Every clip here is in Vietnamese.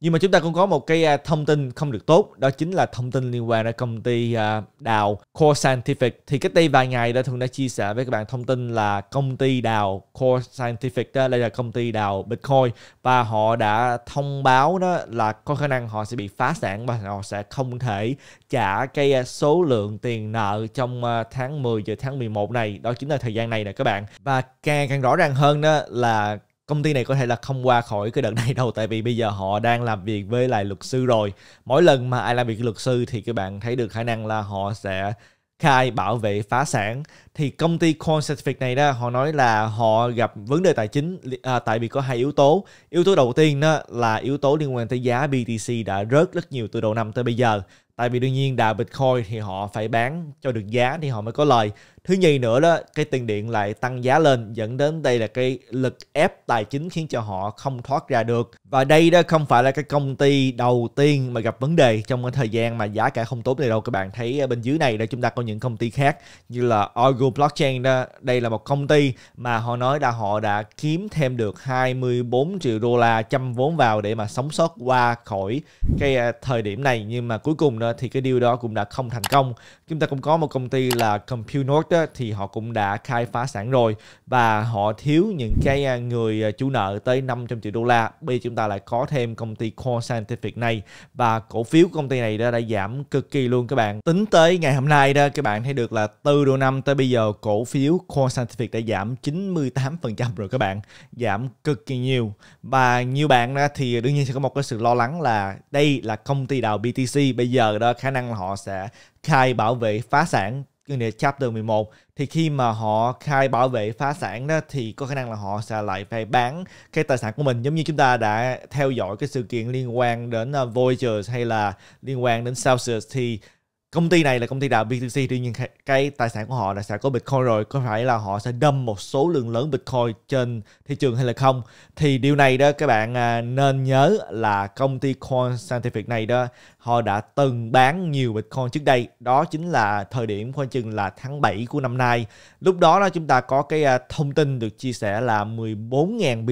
nhưng mà chúng ta cũng có một cái à, thông tin không được tốt đó chính là thông tin liên quan đến công ty đào Core Scientific thì cách đây vài ngày đã thường đã chia sẻ với các bạn thông tin là công ty đào Core Scientific đó đây là công ty đào Bitcoin và họ đã thông báo đó là có khả năng họ sẽ bị phá sản và họ sẽ không thể trả cái à, số lượng tiền nợ trong à, tháng 10 và tháng 11 này đó chính là thời gian này nè các bạn và càng càng rõ ràng hơn đó là công ty này có thể là không qua khỏi cái đợt này đâu tại vì bây giờ họ đang làm việc với lại luật sư rồi mỗi lần mà ai làm việc với luật sư thì các bạn thấy được khả năng là họ sẽ khai bảo vệ phá sản thì công ty Corn Pacific này đó họ nói là họ gặp vấn đề tài chính à, tại vì có hai yếu tố yếu tố đầu tiên đó là yếu tố liên quan tới giá BTC đã rớt rất nhiều từ đầu năm tới bây giờ tại vì đương nhiên đà Bitcoin thì họ phải bán cho được giá thì họ mới có lời thứ nhì nữa đó cái tiền điện lại tăng giá lên dẫn đến đây là cái lực ép tài chính khiến cho họ không thoát ra được và đây đó không phải là cái công ty đầu tiên mà gặp vấn đề trong cái thời gian mà giá cả không tốt này đâu các bạn thấy bên dưới này đó chúng ta có những công ty khác như là Ogo Blockchain đó đây là một công ty mà họ nói là họ đã kiếm thêm được 24 triệu đô la chăm vốn vào để mà sống sót qua khỏi cái à, thời điểm này nhưng mà cuối cùng đó Ờ, thì cái điều đó cũng đã không thành công chúng ta cũng có một công ty là Compute thì họ cũng đã khai phá sản rồi và họ thiếu những cái à, người à, chủ nợ tới 500 triệu đô la bây giờ chúng ta lại có thêm công ty Core Scientific này và cổ phiếu công ty này đã, đã giảm cực kỳ luôn các bạn tính tới ngày hôm nay đó các bạn thấy được là từ đầu năm tới bây giờ cổ phiếu Core Scientific đã giảm 98% rồi các bạn giảm cực kỳ nhiều và nhiều bạn thì đương nhiên sẽ có một cái sự lo lắng là đây là công ty đào BTC bây giờ đó khả năng là họ sẽ khai bảo vệ phá sản chương trình chapter 11 thì khi mà họ khai bảo vệ phá sản đó thì có khả năng là họ sẽ lại phải bán cái tài sản của mình giống như chúng ta đã theo dõi cái sự kiện liên quan đến ờ, Voyagers hay là liên quan đến Celsius thì công ty này là công ty đào BTC tuy nhiên cái tài sản của họ là sẽ có Bitcoin rồi có phải là họ sẽ đâm một số lượng lớn Bitcoin trên thị trường hay là không thì điều này đó các bạn à, nên nhớ là công ty Coin Scientific này đó họ đã từng bán nhiều Bitcoin trước đây đó chính là thời điểm khoảng chừng là tháng 7 của năm nay lúc đó đó chúng ta có cái à, thông tin được chia sẻ là 14.000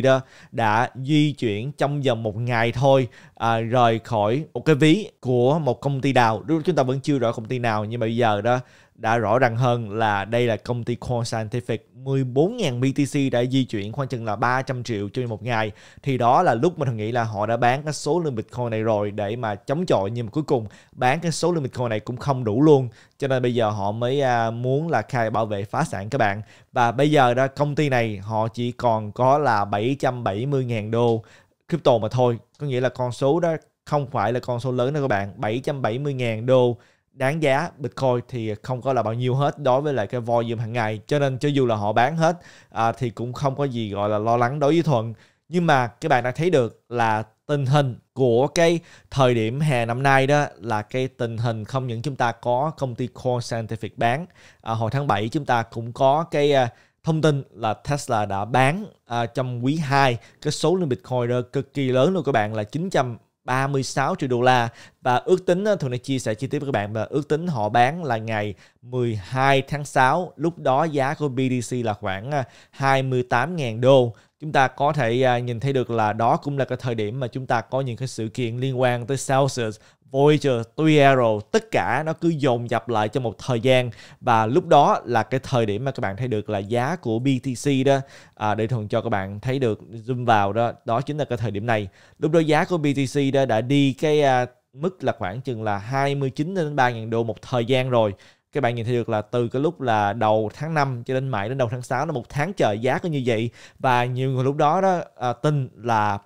BTC đó đã di chuyển trong vòng một ngày thôi à, rời khỏi một cái ví của một công ty nào, đúng chúng ta vẫn chưa rõ công ty nào nhưng mà bây giờ đó đã rõ ràng hơn là đây là công ty Core Scientific 14.000 BTC đã di chuyển khoảng chừng là 300 triệu trên một ngày thì đó là lúc mà thằng nghĩ là họ đã bán cái số lượng Bitcoin này rồi để mà chống chọi nhưng mà cuối cùng bán cái số lượng Bitcoin này cũng không đủ luôn cho nên bây giờ họ mới à, muốn là khai bảo vệ phá sản các bạn và bây giờ đó công ty này họ chỉ còn có là 770.000 đô crypto mà thôi có nghĩa là con số đó không phải là con số lớn đâu các bạn 770.000 đô đáng giá Bitcoin thì không có là bao nhiêu hết đối với lại cái volume hàng ngày cho nên cho dù là họ bán hết à, thì cũng không có gì gọi là lo lắng đối với Thuận nhưng mà các bạn đã thấy được là tình hình của cái thời điểm hè năm nay đó là cái tình hình không những chúng ta có công ty Core Scientific bán à, hồi tháng 7 chúng ta cũng có cái à, thông tin là Tesla đã bán à, trong quý 2 cái số lượng Bitcoin đó cực kỳ lớn luôn các bạn là 936 triệu đô la và ước tính thường này chia sẻ chi tiết với các bạn và ước tính họ bán là ngày 12 tháng 6 lúc đó giá của BTC là khoảng 28.000 à, đô chúng ta có thể à, nhìn thấy được là đó cũng là cái thời điểm mà chúng ta có những cái sự kiện liên quan tới Celsius Voyager, tuy Arrow, tất cả nó cứ dồn dập lại trong một thời gian và lúc đó là cái thời điểm mà các bạn thấy được là giá của BTC đó à, để thường cho các bạn thấy được zoom vào đó đó chính là cái thời điểm này lúc đó giá của BTC đó đã đi cái à, mức là khoảng chừng là 29 đến 3.000 đô một thời gian rồi các bạn nhìn thấy được là từ cái lúc là đầu tháng 5 cho đến mãi đến đầu tháng 6 là một tháng chờ giá có như vậy và nhiều người lúc đó đó à, tin là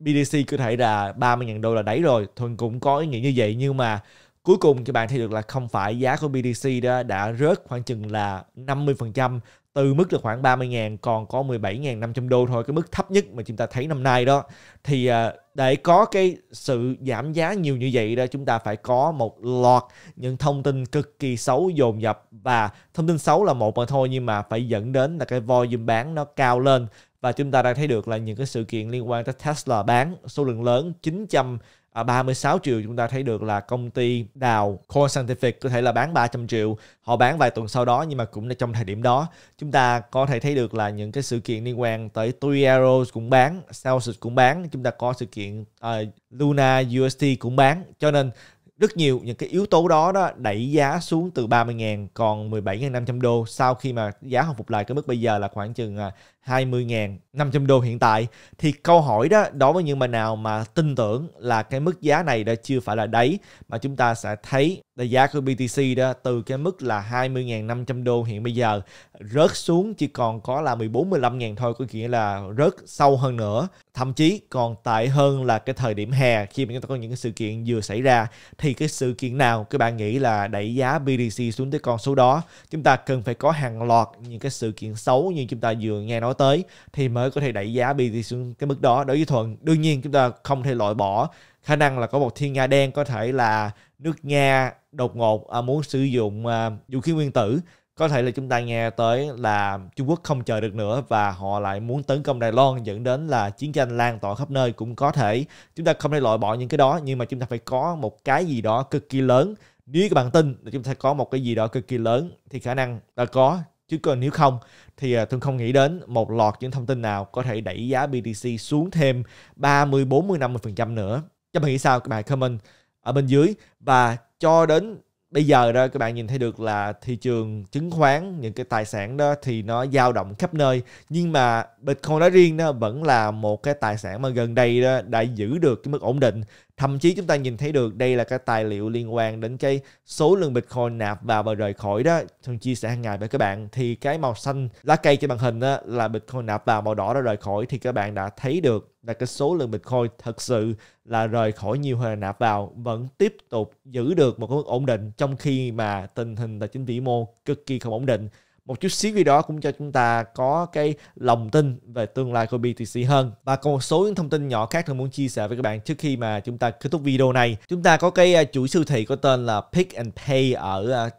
BDC có thể là 30.000 đô là đấy rồi Thuần cũng có ý nghĩa như vậy nhưng mà cuối cùng các bạn thấy được là không phải giá của BDC đó đã rớt khoảng chừng là 50% từ mức là khoảng 30.000 còn có 17.500 đô thôi cái mức thấp nhất mà chúng ta thấy năm nay đó thì ờ, để có cái sự giảm giá nhiều như vậy đó chúng ta phải có một loạt những thông tin cực kỳ xấu dồn dập và thông tin xấu là một mà thôi nhưng mà phải dẫn đến là cái volume bán nó cao lên và chúng ta đang thấy được là những cái sự kiện liên quan tới Tesla bán số lượng lớn 936 à, triệu chúng ta thấy được là công ty Dow Core Scientific có thể là bán 300 triệu họ bán vài tuần sau đó nhưng mà cũng là trong thời điểm đó chúng ta có thể thấy được là những cái sự kiện liên quan tới Tui Aeros cũng bán Celsius cũng bán chúng ta có sự kiện uh, Luna UST cũng bán cho nên rất nhiều những cái yếu tố đó đó đẩy giá xuống từ 30.000 còn 17.500 đô sau khi mà giá hồi phục lại cái mức bây giờ là khoảng chừng à, 20.500 đô hiện tại thì câu hỏi đó đối với những bạn nào mà tin tưởng là cái mức giá này đã chưa phải là đáy mà chúng ta sẽ thấy giá của BTC đó từ cái mức là 20.500 đô hiện bây giờ rớt xuống chỉ còn có là 14 15.000 thôi có nghĩa là rớt sâu hơn nữa thậm chí còn tệ hơn là cái thời điểm hè khi mà chúng ta có những cái sự kiện vừa xảy ra thì cái sự kiện nào các bạn nghĩ là đẩy giá BTC xuống tới con số đó chúng ta cần phải có hàng loạt những cái sự kiện xấu như chúng ta vừa nghe nói tới thì mới có thể đẩy giá BTC xuống cái mức đó đối với thuận đương nhiên chúng ta không thể loại bỏ khả năng là có một thiên nga đen có thể là nước nga đột ngột à, muốn sử dụng à, vũ khí nguyên tử có thể là chúng ta nghe tới là Trung Quốc không chờ được nữa và họ lại muốn tấn công Đài Loan dẫn đến là chiến tranh lan tỏa khắp nơi cũng có thể. Chúng ta không thể loại bỏ những cái đó nhưng mà chúng ta phải có một cái gì đó cực kỳ lớn. Nếu các bạn tin là chúng ta có một cái gì đó cực kỳ lớn thì khả năng là có Chứ còn nếu không thì à, tôi không nghĩ đến một loạt những thông tin nào có thể đẩy giá BTC xuống thêm 30, 40, 50% nữa. Các bạn nghĩ sao? Các bạn comment ở bên dưới và cho đến bây giờ đó các bạn nhìn thấy được là thị trường chứng khoán những cái tài sản đó thì nó dao động khắp nơi nhưng mà Bitcoin nói riêng nó vẫn là một cái tài sản mà gần đây đó đã giữ được cái mức ổn định thậm chí chúng ta nhìn thấy được đây là cái tài liệu liên quan đến cái số lượng bitcoin nạp vào và rời khỏi đó thường chia sẻ hàng ngày với các bạn thì cái màu xanh lá cây trên màn hình đó là bitcoin nạp vào màu đỏ đã rời khỏi thì các bạn đã thấy được là cái số lượng bitcoin thật sự là rời khỏi nhiều hơn nạp vào vẫn tiếp tục giữ được một cái mức ổn định trong khi mà tình hình tài chính vĩ mô cực kỳ không ổn định một chút xíu gì đó cũng cho chúng ta có cái lòng tin về tương lai của BTC hơn và còn một số những thông tin nhỏ khác tôi muốn chia sẻ với các bạn trước khi mà chúng ta kết thúc video này chúng ta có cái à, chuỗi siêu thị có tên là Pick and Pay ở à,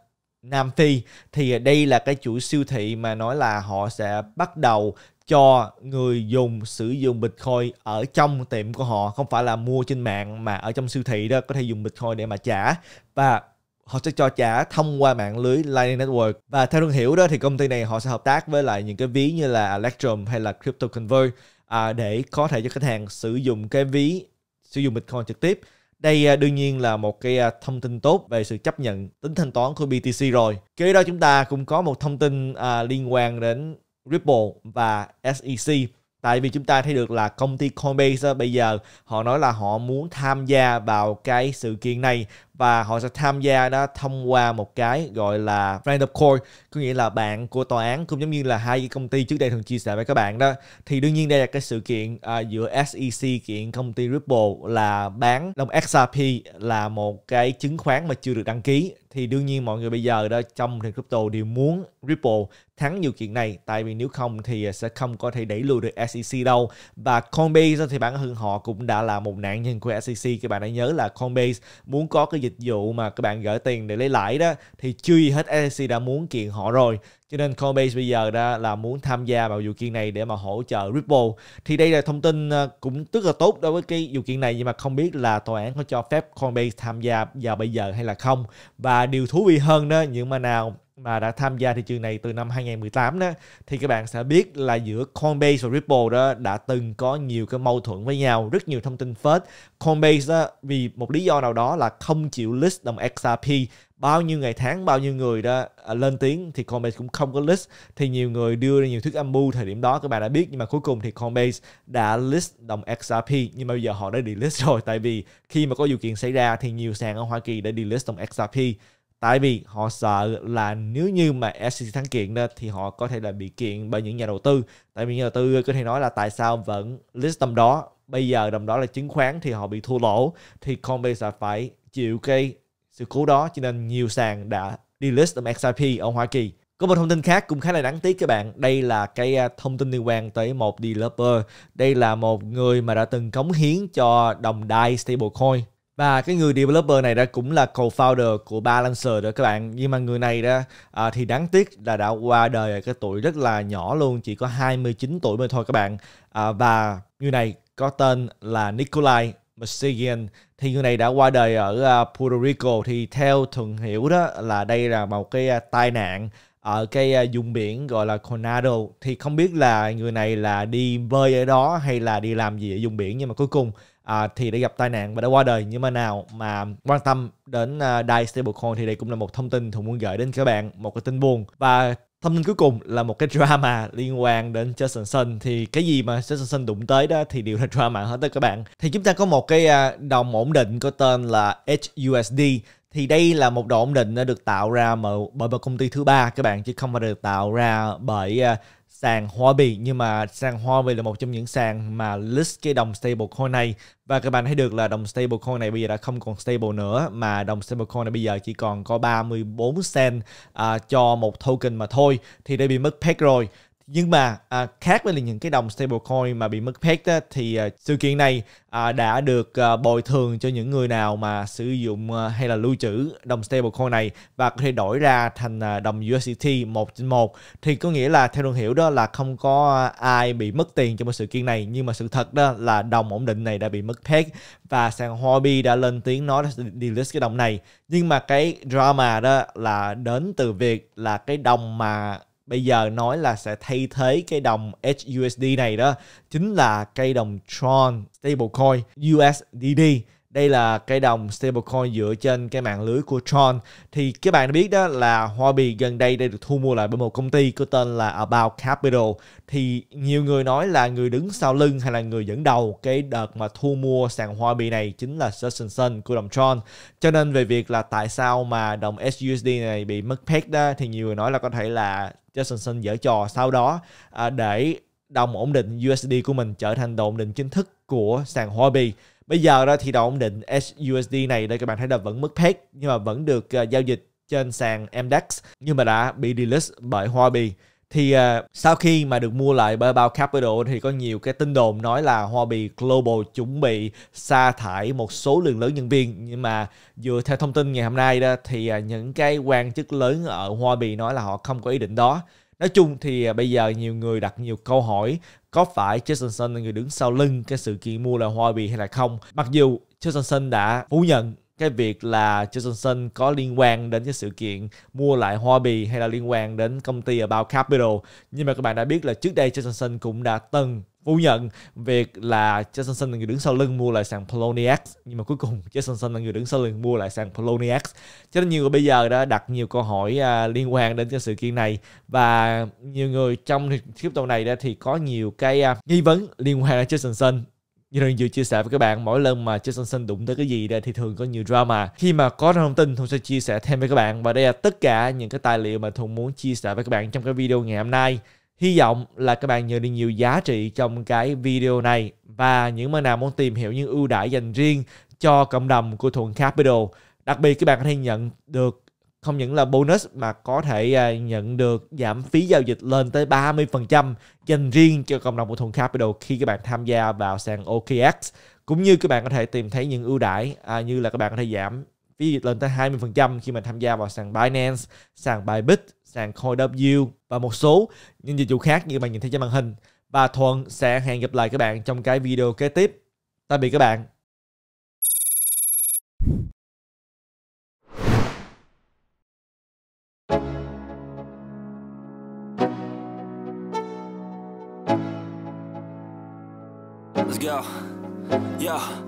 Nam Phi thì đây là cái chuỗi siêu thị mà nói là họ sẽ bắt đầu cho người dùng sử dụng Bitcoin ở trong tiệm của họ không phải là mua trên mạng mà ở trong siêu thị đó có thể dùng Bitcoin để mà trả và họ sẽ cho trả thông qua mạng lưới Lightning Network và theo thương hiểu đó thì công ty này họ sẽ hợp tác với lại những cái ví như là Electrum hay là CryptoConvert à, để có thể cho khách hàng sử dụng cái ví sử dụng Bitcoin trực tiếp đây à, đương nhiên là một cái à, thông tin tốt về sự chấp nhận tính thanh toán của BTC rồi. Kế đó chúng ta cũng có một thông tin à, liên quan đến Ripple và SEC. Tại vì chúng ta thấy được là công ty Coinbase bây giờ họ nói là họ muốn tham gia vào cái sự kiện này và họ sẽ tham gia đó thông qua một cái gọi là friend of court có nghĩa là bạn của tòa án cũng giống như là hai cái công ty trước đây thường chia sẻ với các bạn đó thì đương nhiên đây là cái sự kiện à, giữa SEC kiện công ty Ripple là bán đồng XRP là một cái chứng khoán mà chưa được đăng ký thì đương nhiên mọi người bây giờ đó trong nền crypto đều muốn Ripple thắng vụ kiện này tại vì nếu không thì sẽ không có thể đẩy lùi được SEC đâu và Coinbase thì bản thân họ cũng đã là một nạn nhân của SEC các bạn đã nhớ là Coinbase muốn có cái gì dịch vụ mà các bạn gửi tiền để lấy lãi đó thì chưa gì hết SEC đã muốn kiện họ rồi cho nên Coinbase bây giờ đã là muốn tham gia vào vụ kiện này để mà hỗ trợ Ripple thì đây là thông tin ờ, cũng rất là tốt đối với cái vụ kiện này nhưng mà không biết là tòa án có cho phép Coinbase tham gia vào bây giờ hay là không và điều thú vị hơn đó những mà nào mà đã tham gia thị trường này từ năm 2018 đó thì các bạn sẽ biết là giữa Coinbase và Ripple đó đã từng có nhiều cái mâu thuẫn với nhau rất nhiều thông tin phớt Coinbase đó, vì một lý do nào đó là không chịu list đồng XRP bao nhiêu ngày tháng bao nhiêu người đó à, lên tiếng thì Coinbase cũng không có list thì nhiều người đưa ra nhiều thuyết âm mưu thời điểm đó các bạn đã biết nhưng mà cuối cùng thì Coinbase đã list đồng XRP nhưng mà bây giờ họ đã delist rồi tại vì khi mà có vụ kiện xảy ra thì nhiều sàn ở Hoa Kỳ đã delist đồng XRP tại vì họ sợ là nếu như mà SEC thắng kiện đó thì họ có thể là bị kiện bởi những nhà đầu tư tại vì nhà đầu tư có thể nói là tại sao vẫn list tầm đó bây giờ đồng đó là chứng khoán thì họ bị thua lỗ thì còn bây phải chịu cái sự cố đó cho nên nhiều sàn đã delist tầm XRP ở Hoa Kỳ có một thông tin khác cũng khá là đáng tiếc các bạn. Đây là cái à, thông tin liên quan tới một developer. Đây là một người mà đã từng cống hiến cho đồng DAI stablecoin và cái người developer này đã cũng là co-founder của Balancer đó các bạn nhưng mà người này đó à, thì đáng tiếc là đã qua đời ở cái tuổi rất là nhỏ luôn chỉ có 29 tuổi mới thôi các bạn à, và người này có tên là Nikolai Messigian thì người này đã qua đời ở uh, Puerto Rico thì theo thường hiểu đó là đây là một cái uh, tai nạn ở cái uh, vùng biển gọi là Coronado thì không biết là người này là đi bơi ở đó hay là đi làm gì ở vùng biển nhưng mà cuối cùng à, thì đã gặp tai nạn và đã qua đời nhưng mà nào mà quan tâm đến uh, à, DAI stablecoin thì đây cũng là một thông tin Thuận muốn gửi đến các bạn một cái tin buồn và thông tin cuối cùng là một cái drama liên quan đến Justin Sun thì cái gì mà Justin Sun đụng tới đó thì đều là drama hết tất các bạn thì chúng ta có một cái à, đồng ổn định có tên là HUSD thì đây là một đồng ổn định đã được tạo ra bởi một công ty thứ ba các bạn chứ không phải được tạo ra bởi à, sàn Huobi nhưng mà sàn Huobi là một trong những sàn mà list cái đồng stablecoin này và các bạn thấy được là đồng stablecoin này bây giờ đã không còn stable nữa mà đồng stablecoin này bây giờ chỉ còn có 34 cent à, cho một token mà thôi thì đã bị mất peg rồi nhưng mà à, khác với những cái đồng stablecoin mà bị mất phép á, thì à, sự kiện này à, đã được à, bồi thường cho những người nào mà sử dụng à, hay là lưu trữ đồng stablecoin này và có thể đổi ra thành à, đồng USDT 1 trên 1 thì có nghĩa là theo đường hiểu đó là không có ai bị mất tiền trong một sự kiện này nhưng mà sự thật đó là đồng ổn định này đã bị mất phép và sàn Huobi đã lên tiếng nói delist cái đồng này nhưng mà cái drama đó là đến từ việc là cái đồng mà bây giờ nói là sẽ thay thế cái đồng HUSD này đó chính là cây đồng Tron stablecoin USDD đây là cây đồng stablecoin dựa trên cái mạng lưới của Tron thì các bạn đã biết đó là Bì gần đây đây được thu mua lại bởi một công ty có tên là About Capital thì nhiều người nói là người đứng sau lưng hay là người dẫn đầu cái đợt mà thu mua sàn Bì này chính là Justin Sun của đồng Tron cho nên về việc là tại sao mà đồng SUSD này bị mất peg đó thì nhiều người nói là có thể là Justin Sun dở trò sau đó à, để đồng ổn định USD của mình trở thành đồng ổn định chính thức của sàn Bì bây giờ đó thì đồng định USD này đây các bạn thấy là vẫn mất peg nhưng mà vẫn được uh, giao dịch trên sàn MDAX nhưng mà đã bị delist bởi Hoa Bì thì uh, sau khi mà được mua lại bởi Bao Capital thì có nhiều cái tin đồn nói là Hoa Bì Global chuẩn bị sa thải một số lượng lớn nhân viên nhưng mà dựa theo thông tin ngày hôm nay đó thì uh, những cái quan chức lớn ở Hoa Bì nói là họ không có ý định đó Nói chung thì à, bây giờ nhiều người đặt nhiều câu hỏi có phải Johnson là người đứng sau lưng cái sự kiện mua là Huawei hay là không. Mặc dù Jason Johnson đã phủ nhận cái việc là Jason Johnson có liên quan đến cái sự kiện mua lại Hoa Bì hay là liên quan đến công ty About Capital. Nhưng mà các bạn đã biết là trước đây Jason Johnson cũng đã từng phủ nhận việc là Jason Sun là người đứng sau lưng mua lại sàn Poloniex nhưng mà cuối cùng Jason Sun là người đứng sau lưng mua lại sàn Poloniex cho nên nhiều người bây giờ đã đặt nhiều câu hỏi à, liên quan đến cái sự kiện này và nhiều người trong crypto này đã thì có nhiều cái à, nghi vấn liên quan đến Jason Sun như thường vừa chia sẻ với các bạn mỗi lần mà Jason Sun đụng tới cái gì đây thì thường có nhiều drama khi mà có thông tin Thùng sẽ chia sẻ thêm với các bạn và đây là tất cả những cái tài liệu mà Thùng muốn chia sẻ với các bạn trong cái video ngày hôm nay Hy vọng là các bạn nhận được nhiều giá trị trong cái video này và những bạn nào muốn tìm hiểu những ưu đãi dành riêng cho cộng đồng của Thuận Capital. Đặc biệt các bạn có thể nhận được không những là bonus mà có thể à, nhận được giảm phí giao dịch lên tới 30% dành riêng cho cộng đồng của Thuận Capital khi các bạn tham gia vào sàn OKX cũng như các bạn có thể tìm thấy những ưu đãi à, như là các bạn có thể giảm phí dịch lên tới 20% khi mà tham gia vào sàn Binance, sàn Bybit sàn CoinW và một số những dịch vụ khác như bạn nhìn thấy trên màn hình. Và Thuận sẽ hẹn gặp lại các bạn trong cái video kế tiếp. Tạm biệt các bạn. Let's go. Yeah.